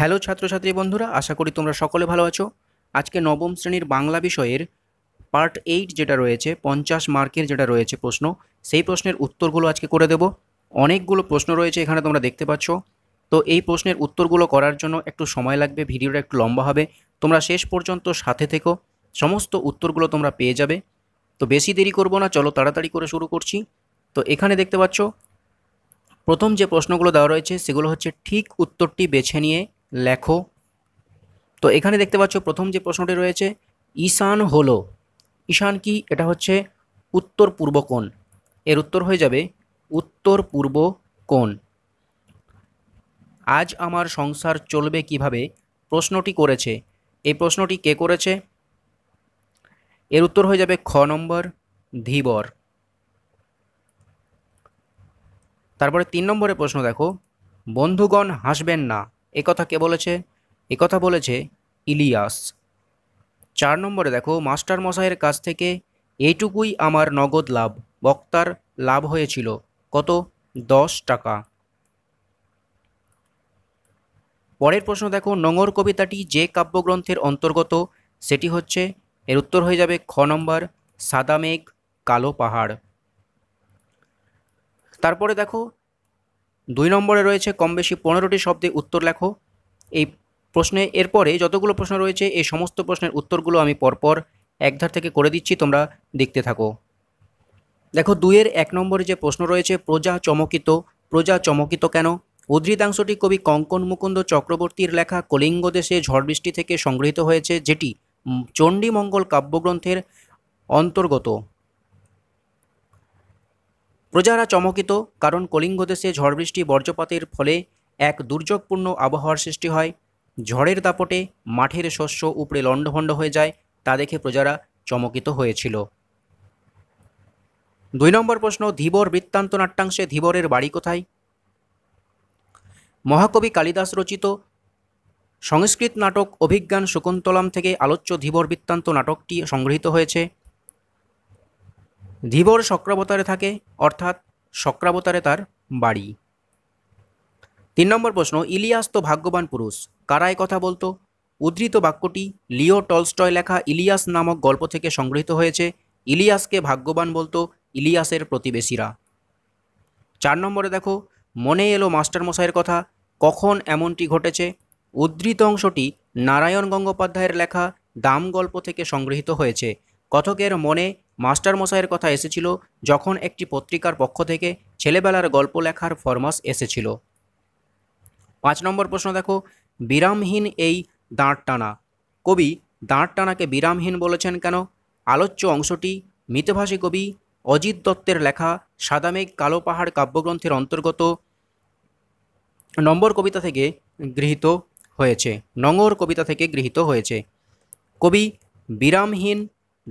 hello ছাত্রছাত্রী বন্ধুরা আশা করি তোমরা সকলে ভালো আছো আজকে নবম শ্রেণীর বাংলা বিষয়ের পার্ট এইট যেটা রয়েছে পঞ্চাশ মার্কের যেটা রয়েছে প্রশ্ন সেই প্রশ্নের উত্তরগুলো আজকে করে দেব অনেকগুলো প্রশ্ন রয়েছে এখানে তোমরা দেখতে পাচ্ছ তো এই প্রশ্নের উত্তরগুলো করার জন্য একটু সময় লাগবে ভিডিওটা একটু লম্বা হবে তোমরা শেষ পর্যন্ত সাথে থেকো সমস্ত উত্তরগুলো তোমরা পেয়ে যাবে তো বেশি দেরি করব না চলো তাড়াতাড়ি করে শুরু করছি তো এখানে দেখতে পাচ্ছ প্রথম যে প্রশ্নগুলো দেওয়া রয়েছে সেগুলো হচ্ছে ঠিক উত্তরটি বেছে নিয়ে লেখো তো এখানে দেখতে পাচ্ছ প্রথম যে প্রশ্নটি রয়েছে ঈশান হলো ঈশান কি এটা হচ্ছে উত্তর পূর্ব কোণ এর উত্তর হয়ে যাবে উত্তর পূর্ব কোন আজ আমার সংসার চলবে কিভাবে প্রশ্নটি করেছে এই প্রশ্নটি কে করেছে এর উত্তর হয়ে যাবে খ নম্বর ধীবর তারপরে তিন নম্বরে প্রশ্ন দেখো বন্ধুগণ হাসবেন না একথা কে বলেছে একথা বলেছে ইলিয়াস চার নম্বরে দেখো মাস্টার মশাইয়ের কাছ থেকে এইটুকুই আমার নগদ লাভ বক্তার লাভ হয়েছিল কত দশ টাকা পরের প্রশ্ন দেখো নোংর কবিতাটি যে কাব্যগ্রন্থের অন্তর্গত সেটি হচ্ছে এর উত্তর হয়ে যাবে খ নম্বর সাদা মেঘ কালো পাহাড় তারপরে দেখো দুই নম্বরে রয়েছে কম বেশি পনেরোটি শব্দে উত্তর লেখো এই প্রশ্নে এরপরে যতগুলো প্রশ্ন রয়েছে এই সমস্ত প্রশ্নের উত্তরগুলো আমি পরপর একধার থেকে করে দিচ্ছি তোমরা দেখতে থাকো দেখো দুইয়ের এক নম্বরে যে প্রশ্ন রয়েছে প্রজা চমকিত প্রজা চমকিত কেন উদ্ধৃতাংশটি কবি কঙ্কন মুকুন্দ চক্রবর্তীর লেখা কলিঙ্গ দেশে ঝড় বৃষ্টি থেকে সংগৃহীত হয়েছে যেটি চণ্ডীমঙ্গল কাব্যগ্রন্থের অন্তর্গত প্রজারা চমকিত কারণ কলিঙ্গ দেশে ঝড়বৃষ্টি বর্জ্যপাতের ফলে এক দুর্যোগপূর্ণ আবহাওয়ার সৃষ্টি হয় ঝড়ের দাপটে মাঠের শস্য উপড়ে লণ্ডভণ্ড হয়ে যায় তা দেখে প্রজারা চমকিত হয়েছিল দুই নম্বর প্রশ্ন ধীবর বৃত্তান্ত নাট্যাংশে ধীবরের বাড়ি কোথায় মহাকবি কালিদাস রচিত সংস্কৃত নাটক অভিজ্ঞান শকুন্তলাম থেকে আলোচ্য ধীবর বৃত্তান্ত নাটকটি সংগৃহীত হয়েছে ধীবর শক্রাবতারে থাকে অর্থাৎ শক্রাবতারে তার বাড়ি তিন নম্বর প্রশ্ন ইলিয়াস তো ভাগ্যবান পুরুষ কারায় কথা বলতো উদ্ধৃত বাক্যটি লিও টলস্টয় লেখা ইলিয়াস নামক গল্প থেকে সংগৃহীত হয়েছে ইলিয়াসকে ভাগ্যবান বলতো ইলিয়াসের প্রতিবেশীরা চার নম্বরে দেখো মনে এলো মাস্টারমশাইয়ের কথা কখন এমনটি ঘটেছে উদ্ধৃত অংশটি নারায়ণ গঙ্গোপাধ্যায়ের লেখা দাম গল্প থেকে সংগৃহীত হয়েছে কথকের মনে মাস্টারমশাইয়ের কথা এসেছিল যখন একটি পত্রিকার পক্ষ থেকে ছেলেবেলার গল্প লেখার ফরমাস এসেছিল পাঁচ নম্বর প্রশ্ন দেখো বিরামহীন এই দাঁড় টানা কবি দাঁড় টানাকে বিরামহীন বলেছেন কেন আলোচ্য অংশটি মিতভাষী কবি অজিত দত্তের লেখা সাদামেঘ কালো পাহাড় কাব্যগ্রন্থের অন্তর্গত নম্বর কবিতা থেকে গৃহীত হয়েছে নঙর কবিতা থেকে গৃহীত হয়েছে কবি বিরামহীন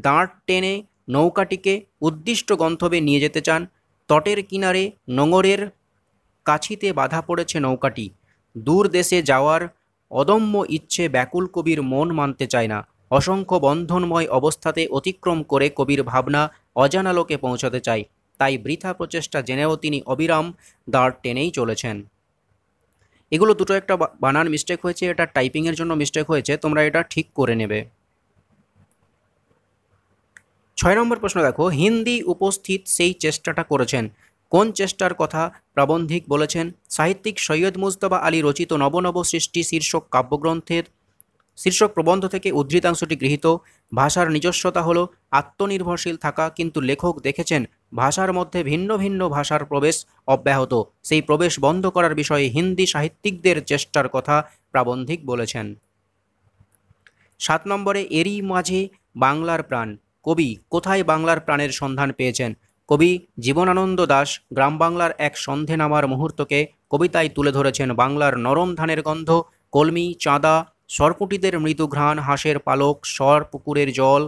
দাঁড় টেনে নৌকাটিকে উদ্দিষ্ট গন্তব্যে নিয়ে যেতে চান তটের কিনারে নোঙরের কাছিতে বাধা পড়েছে নৌকাটি দূর দেশে যাওয়ার অদম্য ইচ্ছে ব্যাকুল কবির মন মানতে চায় না অসংখ্য বন্ধনময় অবস্থাতে অতিক্রম করে কবির ভাবনা অজানালোকে পৌঁছাতে চায় তাই বৃথা প্রচেষ্টা জেনেও তিনি অবিরাম দাঁড় টেনেই চলেছেন এগুলো দুটো একটা বানান মিস্টেক হয়েছে এটা টাইপিংয়ের জন্য মিস্টেক হয়েছে তোমরা এটা ঠিক করে নেবে ছয় নম্বর প্রশ্ন দেখো হিন্দি উপস্থিত সেই চেষ্টাটা করেছেন কোন চেষ্টার কথা প্রাবন্ধিক বলেছেন সাহিত্যিক সৈয়দ মুজতবা আলী রচিত নবনব সৃষ্টি শীর্ষক কাব্যগ্রন্থের শীর্ষক প্রবন্ধ থেকে উদ্ধৃতাংশটি গৃহীত ভাষার নিজস্বতা হল আত্মনির্ভরশীল থাকা কিন্তু লেখক দেখেছেন ভাষার মধ্যে ভিন্ন ভিন্ন ভাষার প্রবেশ অব্যাহত সেই প্রবেশ বন্ধ করার বিষয়ে হিন্দি সাহিত্যিকদের চেষ্টার কথা প্রাবন্ধিক বলেছেন সাত নম্বরে এরই মাঝে বাংলার প্রাণ কবি কোথায় বাংলার প্রাণের সন্ধান পেয়েছেন কবি জীবনানন্দ দাস গ্রাম বাংলার এক সন্ধে নামার মুহূর্তকে কবিতায় তুলে ধরেছেন বাংলার নরম ধানের গন্ধ কলমি চাঁদা সরকুটিদের মৃদু ঘ্রাণ হাঁসের পালক সর পুকুরের জল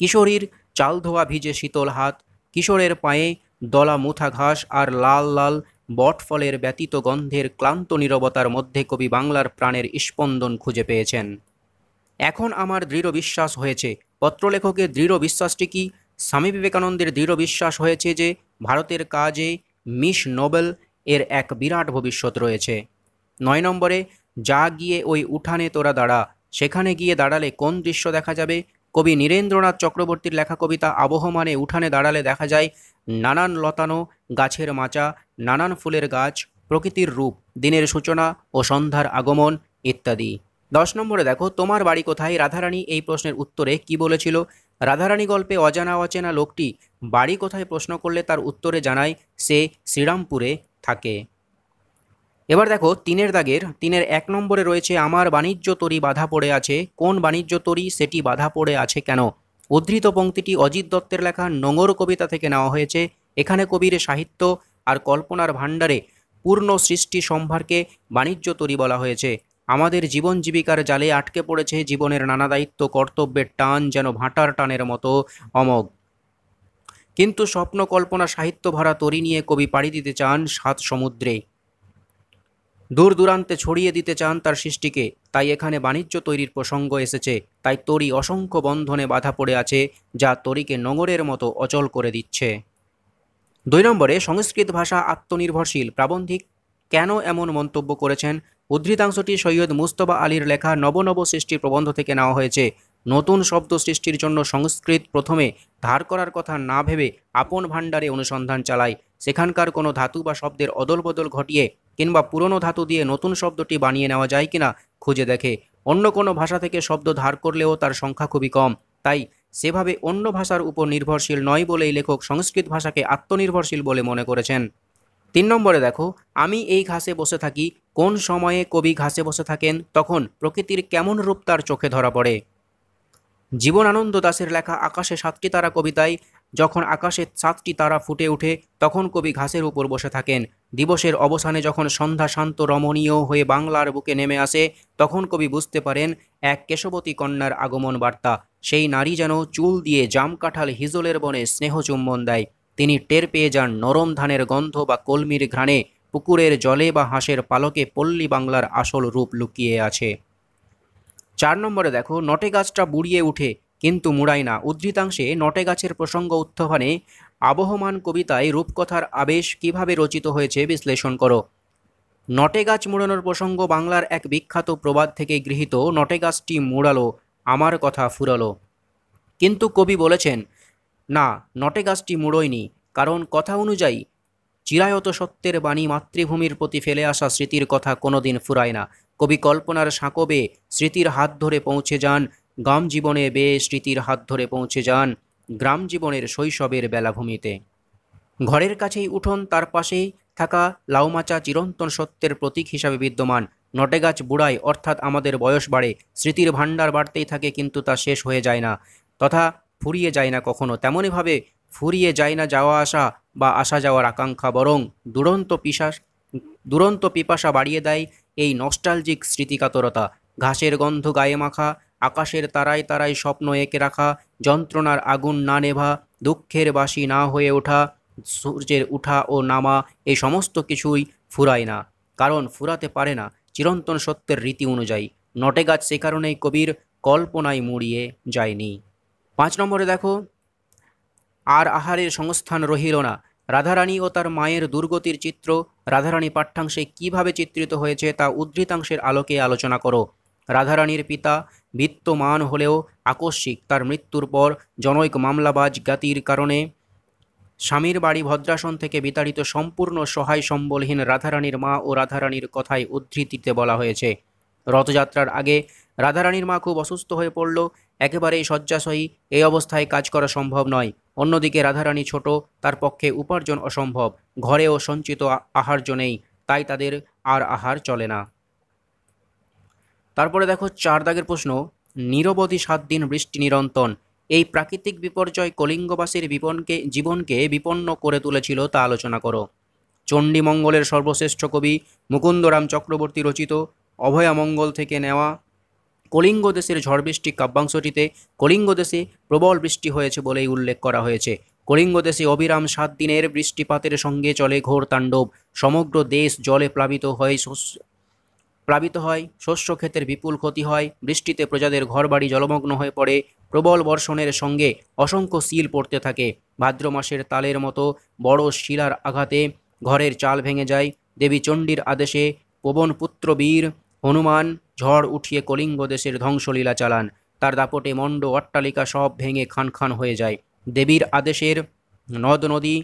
কিশোরীর চাল ধোয়া ভিজে শীতল হাত কিশোরের পায়ে দলা মুথা ঘাস আর লাল লাল বটফলের ব্যতীত গন্ধের ক্লান্ত নিরবতার মধ্যে কবি বাংলার প্রাণের স্পন্দন খুঁজে পেয়েছেন এখন আমার দৃঢ় বিশ্বাস হয়েছে পত্রলেখকের দৃঢ় বিশ্বাসটি কি স্বামী বিবেকানন্দের দৃঢ় বিশ্বাস হয়েছে যে ভারতের কাজে মিস নোবেল এর এক বিরাট ভবিষ্যৎ রয়েছে নয় নম্বরে যা গিয়ে ওই উঠানে তোরা দাঁড়া সেখানে গিয়ে দাঁড়ালে কোন দৃশ্য দেখা যাবে কবি নীরেন্দ্রনাথ চক্রবর্তীর লেখা কবিতা আবহমানে উঠানে দাঁড়ালে দেখা যায় নানান লতানো গাছের মাচা নানান ফুলের গাছ প্রকৃতির রূপ দিনের সূচনা ও সন্ধ্যার আগমন ইত্যাদি দশ নম্বরে দেখো তোমার বাড়ি কোথায় রাধারানী এই প্রশ্নের উত্তরে কি বলেছিল রাধারানী গল্পে অজানা অচেনা লোকটি বাড়ি কোথায় প্রশ্ন করলে তার উত্তরে জানায় সে শ্রীরামপুরে থাকে এবার দেখো তিনের দাগের তিনের এক নম্বরে রয়েছে আমার বাণিজ্য তরি বাধা পড়ে আছে কোন বাণিজ্য তরি সেটি বাধা পড়ে আছে কেন উদ্ধৃত পঙ্ক্তিটি অজিত দত্তের লেখা নোঙর কবিতা থেকে নেওয়া হয়েছে এখানে কবির সাহিত্য আর কল্পনার ভাণ্ডারে পূর্ণ সৃষ্টি সম্ভারকে বাণিজ্য তরি বলা হয়েছে আমাদের জীবন জীবিকার জালে আটকে পড়েছে জীবনের নানা দায়িত্ব কর্তব্যের টান যেন ভাটার টানের মতো অমগ কিন্তু স্বপ্ন কল্পনা সাহিত্য ভরা তরি নিয়ে কবি পাড়ি দিতে চান সাত সমুদ্রে দূর দূরান্তে ছড়িয়ে দিতে চান তার সৃষ্টিকে তাই এখানে বাণিজ্য তৈরির প্রসঙ্গ এসেছে তাই তরি অসংখ্য বন্ধনে বাধা পড়ে আছে যা তরিকে নগরের মতো অচল করে দিচ্ছে দুই নম্বরে সংস্কৃত ভাষা আত্মনির্ভরশীল প্রাবন্ধিক কেন এমন মন্তব্য করেছেন উদ্ধৃতাংশটি সৈয়দ মুস্তবা আলীর লেখা নবনব সৃষ্টির প্রবন্ধ থেকে নেওয়া হয়েছে নতুন শব্দ সৃষ্টির জন্য সংস্কৃত প্রথমে ধার করার কথা না ভেবে আপন ভাণ্ডারে অনুসন্ধান চালায় সেখানকার কোনো ধাতু বা শব্দের অদলবদল ঘটিয়ে কিংবা পুরনো ধাতু দিয়ে নতুন শব্দটি বানিয়ে নেওয়া যায় কিনা খুঁজে দেখে অন্য কোনো ভাষা থেকে শব্দ ধার করলেও তার সংখ্যা খুবই কম তাই সেভাবে অন্য ভাষার উপর নির্ভরশীল নয় বলেই লেখক সংস্কৃত ভাষাকে আত্মনির্ভরশীল বলে মনে করেছেন তিন নম্বরে দেখো আমি এই ঘাসে বসে থাকি কোন সময়ে কবি ঘাসে বসে থাকেন তখন প্রকৃতির কেমন রূপ তার চোখে ধরা পড়ে জীবনানন্দ দাসের লেখা আকাশে সাতটি তারা কবিতায় যখন আকাশে সাতটি তারা ফুটে ওঠে তখন কবি ঘাসের উপর বসে থাকেন দিবসের অবসানে যখন সন্ধ্যা শান্ত রমণীয় হয়ে বাংলার বুকে নেমে আসে তখন কবি বুঝতে পারেন এক কেশবতী কন্যার আগমন বার্তা সেই নারী যেন চুল দিয়ে জামকাঠাল হিজলের বনে স্নেহ চুম্বন দেয় তিনি টের পেয়ে যান নরম ধানের গন্ধ বা কলমির ঘ্রাণে পুকুরের জলে বা হাঁসের পালকে পল্লী বাংলার আসল রূপ লুকিয়ে আছে চার নম্বরে দেখো নটে গাছটা বুড়িয়ে উঠে কিন্তু মুড়াই না উদ্ধৃতাংশে নটে গাছের প্রসঙ্গ উত্থানে আবহমান কবিতায় রূপকথার আবেশ কিভাবে রচিত হয়েছে বিশ্লেষণ করো নটে গাছ মুড়ানোর প্রসঙ্গ বাংলার এক বিখ্যাত প্রবাদ থেকে গৃহীত নটে গাছটি মুড়ালো আমার কথা ফুরালো কিন্তু কবি বলেছেন না নটে গাছটি মুড়োয়নি কারণ কথা অনুযায়ী চিরায়ত সত্যের বাণী মাতৃভূমির প্রতি ফেলে আসা স্মৃতির কথা কোনোদিন ফুরায় না কবি কল্পনার সাঁকবে স্মৃতির হাত ধরে পৌঁছে যান গ্রাম জীবনে বেয়ে স্মৃতির হাত ধরে পৌঁছে যান গ্রাম জীবনের শৈশবের বেলাভূমিতে ঘরের কাছেই উঠোন তার পাশেই থাকা লাউমাচা চিরন্তন সত্যের প্রতীক হিসাবে বিদ্যমান নটে গাছ বুড়ায় অর্থাৎ আমাদের বয়স বাড়ে স্মৃতির ভাণ্ডার বাড়তেই থাকে কিন্তু তা শেষ হয়ে যায় না তথা ফুরিয়ে যায় না কখনো তেমনইভাবে ফুরিয়ে যায় না যাওয়া আসা বা আসা যাওয়ার আকাঙ্ক্ষা বরং দুরন্ত পিশাস দুরন্ত পিপাসা বাড়িয়ে দেয় এই নস্টালজিক স্মৃতিকাতরতা ঘাসের গন্ধ গায়ে মাখা আকাশের তারায় তারায় স্বপ্ন এঁকে রাখা যন্ত্রণার আগুন না নেভা দুঃখের বাসি না হয়ে ওঠা সূর্যের উঠা ও নামা এই সমস্ত কিছুই ফুরায় না কারণ ফুরাতে পারে না চিরন্তন সত্যের রীতি অনুযায়ী নটে গাছ সে কারণেই কবির কল্পনায় মুড়িয়ে যায়নি পাঁচ নম্বরে দেখো আর আহারের সংস্থান রহিল না রাধারানী ও তার মায়ের দুর্গতির চিত্র রাধারানী পাঠ্যাংশে কিভাবে চিত্রিত হয়েছে তা উদ্ধৃতাংশের আলোকে আলোচনা করো রাধারানীর পিতা বিত্তমান হলেও আকস্মিক তার মৃত্যুর পর জনৈক মামলাবাজ জ্ঞাতির কারণে স্বামীর বাড়ি ভদ্রাসন থেকে বিতাড়িত সম্পূর্ণ সহায় সম্বলহীন রাধারানীর মা ও রাধারানীর কথায় উদ্ধৃতিতে বলা হয়েছে রথযাত্রার আগে রাধারানীর মা খুব অসুস্থ হয়ে পড়ল একেবারেই শয্যাশয়ী এই অবস্থায় কাজ করা সম্ভব নয় অন্যদিকে রাধারানী ছোট তার পক্ষে উপার্জন অসম্ভব ঘরেও সঞ্চিত আহার্য নেই তাই তাদের আর আহার চলে না তারপরে দেখো চার দাগের প্রশ্ন নিরবধি সাত দিন বৃষ্টি নিরন্তন এই প্রাকৃতিক বিপর্যয় কলিঙ্গবাসীর বিপনকে জীবনকে বিপন্ন করে তুলেছিল তা আলোচনা করো চণ্ডীমঙ্গলের সর্বশ্রেষ্ঠ কবি মুকুন্দরাম চক্রবর্তী রচিত অভয়ামঙ্গল থেকে নেওয়া কলিঙ্গ দেশের ঝড় বৃষ্টি কাব্যাংশটিতে কলিঙ্গ দেশে প্রবল বৃষ্টি হয়েছে বলেই উল্লেখ করা হয়েছে কলিঙ্গ দেশে অবিরাম সাত দিনের বৃষ্টিপাতের সঙ্গে চলে ঘোর তাণ্ডব সমগ্র দেশ জলে প্লাবিত শস্য প্লাবিত হয় শস্য ক্ষেতের বিপুল ক্ষতি হয় বৃষ্টিতে প্রজাদের ঘরবাড়ি জলমগ্ন হয়ে পড়ে প্রবল বর্ষণের সঙ্গে অসংখ্য শিল পড়তে থাকে ভাদ্র মাসের তালের মতো বড় শিলার আঘাতে ঘরের চাল ভেঙে যায় দেবী চণ্ডীর আদেশে পবনপুত্র বীর হনুমান ঝড় উঠিয়ে কলিঙ্গ দেশের ধ্বংসলীলা চালান তার দাপটে মণ্ড অট্টালিকা সব ভেঙে খান খান হয়ে যায় দেবীর আদেশের নদ নদী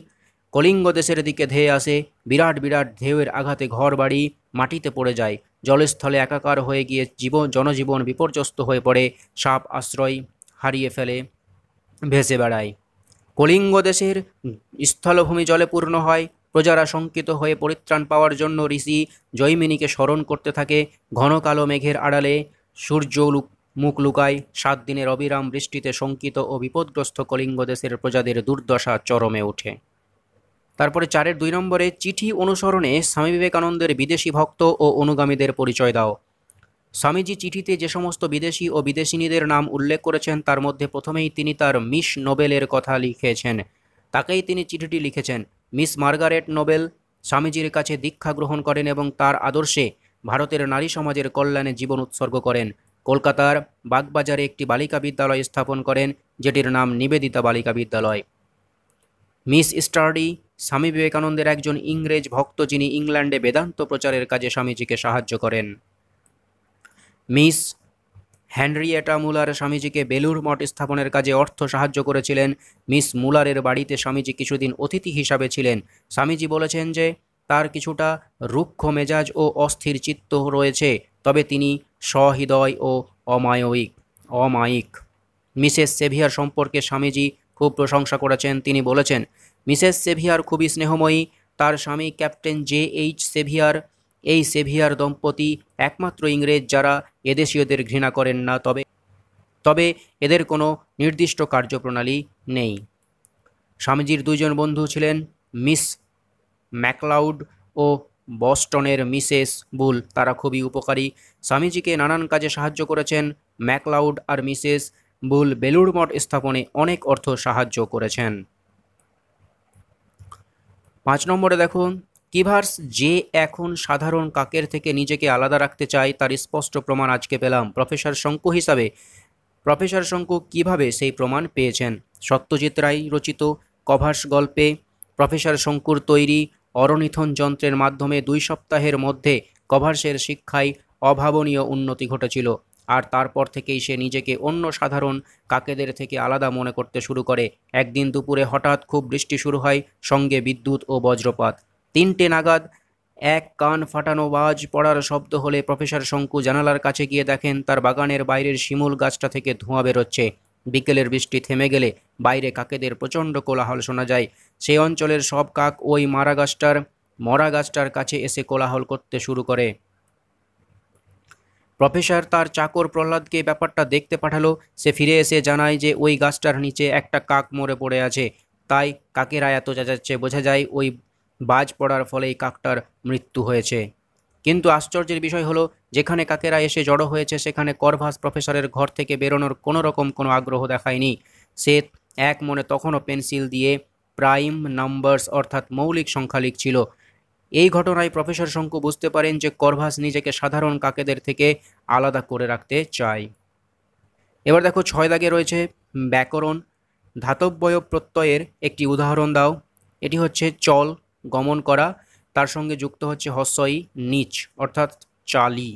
কলিঙ্গ দেশের দিকে ধেয়ে আসে বিরাট বিরাট ঢেউয়ের আঘাতে ঘর বাড়ি মাটিতে পড়ে যায় জলস্থলে একাকার হয়ে গিয়ে জীবন জনজীবন বিপর্যস্ত হয়ে পড়ে সাপ আশ্রয় হারিয়ে ফেলে ভেসে বেড়ায় কলিঙ্গ দেশের স্থলভূমি জলে পূর্ণ হয় প্রজারা শঙ্কিত হয়ে পরিত্রাণ পাওয়ার জন্য ঋষি জৈমিনীকে স্মরণ করতে থাকে ঘন কালো মেঘের আড়ালে সূর্য মুখ লুকায় সাত দিনের অবিরাম বৃষ্টিতে শঙ্কিত ও বিপদগ্রস্ত কলিঙ্গ দেশের প্রজাদের দুর্দশা চরমে ওঠে তারপরে চারের দুই নম্বরে চিঠি অনুসরণে স্বামী বিবেকানন্দের বিদেশি ভক্ত ও অনুগামীদের পরিচয় দাও স্বামীজি চিঠিতে যে সমস্ত বিদেশি ও বিদেশিনীদের নাম উল্লেখ করেছেন তার মধ্যে প্রথমেই তিনি তার মিস নোবেলের কথা লিখেছেন তাকেই তিনি চিঠিটি লিখেছেন মিস মার্গারেট নোবেল স্বামীজির কাছে দীক্ষা গ্রহণ করেন এবং তার আদর্শে ভারতের নারী সমাজের কল্যাণে জীবন উৎসর্গ করেন কলকাতার বাগবাজারে একটি বালিকা বিদ্যালয় স্থাপন করেন যেটির নাম নিবেদিতা বালিকা বিদ্যালয় মিস স্টার্ডি স্বামী বিবেকানন্দের একজন ইংরেজ ভক্ত যিনি ইংল্যান্ডে বেদান্ত প্রচারের কাজে স্বামীজিকে সাহায্য করেন মিস হ্যানরিয়েটা মুলার স্বামীজিকে বেলুর মঠ স্থাপনের কাজে অর্থ সাহায্য করেছিলেন মিস মুলারের বাড়িতে স্বামীজি কিছুদিন অতিথি হিসাবে ছিলেন স্বামীজি বলেছেন যে তার কিছুটা রুক্ষ মেজাজ ও অস্থির চিত্ত রয়েছে তবে তিনি সহৃদয় ও অমায়িক অমায়িক মিসেস সেভিয়ার সম্পর্কে স্বামীজি খুব প্রশংসা করেছেন তিনি বলেছেন মিসেস সেভিয়ার খুবই স্নেহময়ী তার স্বামী ক্যাপ্টেন জে এইচ সেভিয়ার এই সেভিয়ার দম্পতি একমাত্র ইংরেজ যারা এদেশীয়দের ঘৃণা করেন না তবে তবে এদের কোনো নির্দিষ্ট কার্যপ্রণালী নেই স্বামীজির দুজন বন্ধু ছিলেন মিস ম্যাকলাউড ও বস্টনের মিসেস বুল তারা খুবই উপকারী স্বামীজিকে নানান কাজে সাহায্য করেছেন ম্যাকলাউড আর মিসেস বুল বেলুড় মঠ স্থাপনে অনেক অর্থ সাহায্য করেছেন পাঁচ নম্বরে দেখুন কিভার্স যে এখন সাধারণ কাকের থেকে নিজেকে আলাদা রাখতে চায় তার স্পষ্ট প্রমাণ আজকে পেলাম প্রফেসর শঙ্কু হিসাবে প্রফেসর শঙ্কু কিভাবে সেই প্রমাণ পেয়েছেন সত্যজিৎ রায় রচিত কভার্স গল্পে প্রফেসর শঙ্কুর তৈরি অরনিথন যন্ত্রের মাধ্যমে দুই সপ্তাহের মধ্যে কভার্সের শিক্ষায় অভাবনীয় উন্নতি ঘটেছিল আর তারপর থেকেই সে নিজেকে অন্য সাধারণ কাকেদের থেকে আলাদা মনে করতে শুরু করে একদিন দুপুরে হঠাৎ খুব বৃষ্টি শুরু হয় সঙ্গে বিদ্যুৎ ও বজ্রপাত তিনটে নাগাদ এক কান ফাটানো বাজ পড়ার শব্দ হলে প্রফেসর শঙ্কু জানালার কাছে গিয়ে দেখেন তার বাগানের বাইরের শিমুল গাছটা থেকে ধোঁয়া বেরোচ্ছে বিকেলের বৃষ্টি থেমে গেলে বাইরে কাকেদের প্রচণ্ড কোলাহল শোনা যায় সেই অঞ্চলের সব কাক ওই মারা গাছটার মরা গাছটার কাছে এসে কোলাহল করতে শুরু করে প্রফেসর তার চাকর প্রহ্লাদকে ব্যাপারটা দেখতে পাঠালো সে ফিরে এসে জানায় যে ওই গাছটার নিচে একটা কাক মরে পড়ে আছে তাই কাকেরা এত যাচ্ছে বোঝা যায় ওই বাজ পড়ার ফলে এই কাকটার মৃত্যু হয়েছে কিন্তু আশ্চর্যের বিষয় হলো যেখানে কাকেরা এসে জড়ো হয়েছে সেখানে করভাস প্রফেসরের ঘর থেকে বেরোনোর কোনো রকম কোনো আগ্রহ দেখায়নি সে এক মনে তখনও পেন্সিল দিয়ে প্রাইম নাম্বারস অর্থাৎ মৌলিক সংখ্যা লিখছিল এই ঘটনায় প্রফেসর শঙ্কু বুঝতে পারেন যে করভাস নিজেকে সাধারণ কাকেদের থেকে আলাদা করে রাখতে চায় এবার দেখো ছয় দাগে রয়েছে ব্যাকরণ ধাতব্যয় প্রত্যয়ের একটি উদাহরণ দাও এটি হচ্ছে চল গমন করা তার সঙ্গে যুক্ত হচ্ছে হস্যই নিচ অর্থাৎ চালি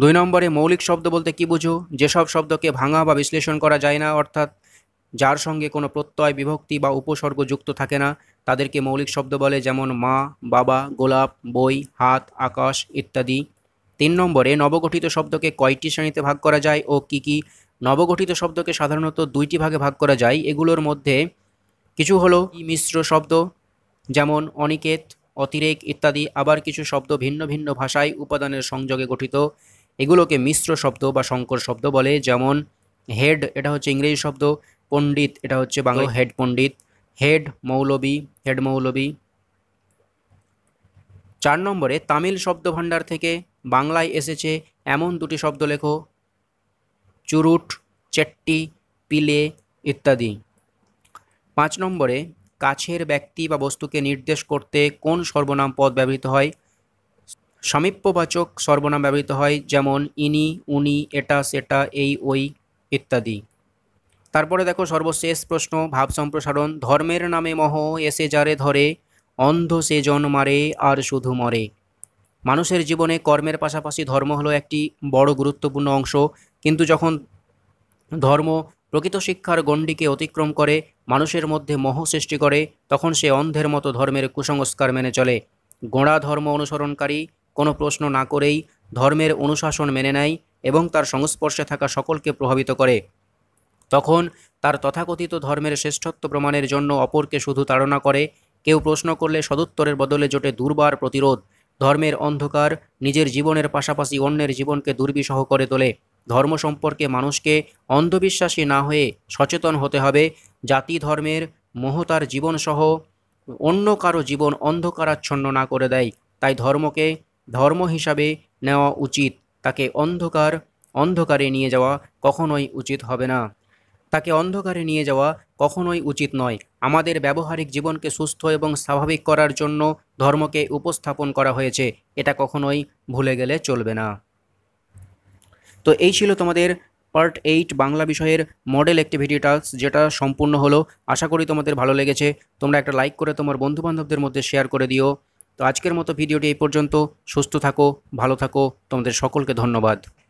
দুই নম্বরে মৌলিক শব্দ বলতে কি বুঝো যেসব শব্দকে ভাঙা বা বিশ্লেষণ করা যায় না অর্থাৎ যার সঙ্গে কোনো প্রত্যয় বিভক্তি বা উপসর্গ যুক্ত থাকে না তাদেরকে মৌলিক শব্দ বলে যেমন মা বাবা গোলাপ বই হাত আকাশ ইত্যাদি তিন নম্বরে নবগঠিত শব্দকে কয়টি শ্রেণীতে ভাগ করা যায় ও কি কি নবগঠিত শব্দকে সাধারণত দুইটি ভাগে ভাগ করা যায় এগুলোর মধ্যে কিছু হলো মিশ্র শব্দ যেমন অনিকেত অতিরেক ইত্যাদি আবার কিছু শব্দ ভিন্ন ভিন্ন ভাষায় উপাদানের সংযোগে গঠিত এগুলোকে মিশ্র শব্দ বা সংকর শব্দ বলে যেমন হেড এটা হচ্ছে ইংরেজি শব্দ পণ্ডিত এটা হচ্ছে বাংলা হেড পণ্ডিত হেড মৌলবি হেড মৌলবি চার নম্বরে তামিল শব্দ ভাণ্ডার থেকে বাংলায় এসেছে এমন দুটি শব্দ লেখো চুরুট চেট্টি পিলে ইত্যাদি পাঁচ নম্বরে কাছের ব্যক্তি বা বস্তুকে নির্দেশ করতে কোন সর্বনাম পদ ব্যবহৃত হয় সামীপ্যবাচক সর্বনাম ব্যবহৃত হয় যেমন ইনি উনি এটা সেটা এই ওই ইত্যাদি তারপরে দেখো সর্বশেষ প্রশ্ন ভাব সম্প্রসারণ ধর্মের নামে মহ এসে যারে ধরে অন্ধ সে জন মারে আর শুধু মরে মানুষের জীবনে কর্মের পাশাপাশি ধর্ম হলো একটি বড় গুরুত্বপূর্ণ অংশ কিন্তু যখন ধর্ম প্রকৃত শিক্ষার গণ্ডিকে অতিক্রম করে মানুষের মধ্যে মোহ সৃষ্টি করে তখন সে অন্ধের মতো ধর্মের কুসংস্কার মেনে চলে গোঁড়া ধর্ম অনুসরণকারী কোনো প্রশ্ন না করেই ধর্মের অনুশাসন মেনে নেয় এবং তার সংস্পর্শে থাকা সকলকে প্রভাবিত করে তখন তার তথাকথিত ধর্মের শ্রেষ্ঠত্ব প্রমাণের জন্য অপরকে শুধু তাড়না করে কেউ প্রশ্ন করলে সদুত্তরের বদলে জোটে দুর্বার প্রতিরোধ ধর্মের অন্ধকার নিজের জীবনের পাশাপাশি অন্যের জীবনকে দুর্বিষহ করে তোলে ধর্ম সম্পর্কে মানুষকে অন্ধবিশ্বাসী না হয়ে সচেতন হতে হবে জাতি ধর্মের মহতার জীবনসহ অন্য কারো জীবন অন্ধকারাচ্ছন্ন না করে দেয় তাই ধর্মকে ধর্ম হিসাবে নেওয়া উচিত তাকে অন্ধকার অন্ধকারে নিয়ে যাওয়া কখনোই উচিত হবে না তাকে অন্ধকারে নিয়ে যাওয়া কখনোই উচিত নয় আমাদের ব্যবহারিক জীবনকে সুস্থ এবং স্বাভাবিক করার জন্য ধর্মকে উপস্থাপন করা হয়েছে এটা কখনোই ভুলে গেলে চলবে না তো এই ছিল তোমাদের পার্ট এইট বাংলা বিষয়ের মডেল অ্যাক্টিভিটি টাস্ক যেটা সম্পূর্ণ হলো আশা করি তোমাদের ভালো লেগেছে তোমরা একটা লাইক করে তোমার বন্ধুবান্ধবদের মধ্যে শেয়ার করে দিও তো আজকের মতো ভিডিওটি এই পর্যন্ত সুস্থ থাকো ভালো থাকো তোমাদের সকলকে ধন্যবাদ